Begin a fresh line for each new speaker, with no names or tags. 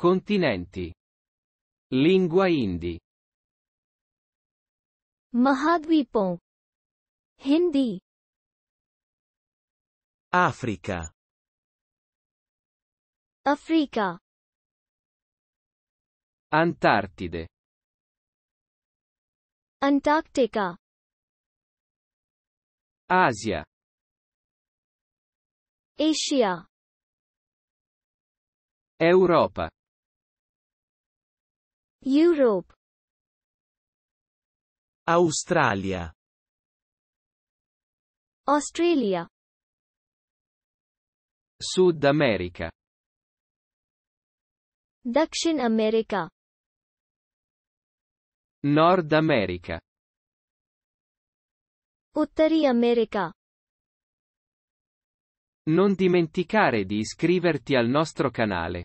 Continenti. Lingua hindi. Mahadvipo. Hindi. Africa. Africa. Antartide. Antarctica. Asia. Asia. Europa. Europe Australia Australia Sud America
Dakshin America
Nord America
Uttari America
Non dimenticare di iscriverti al nostro canale.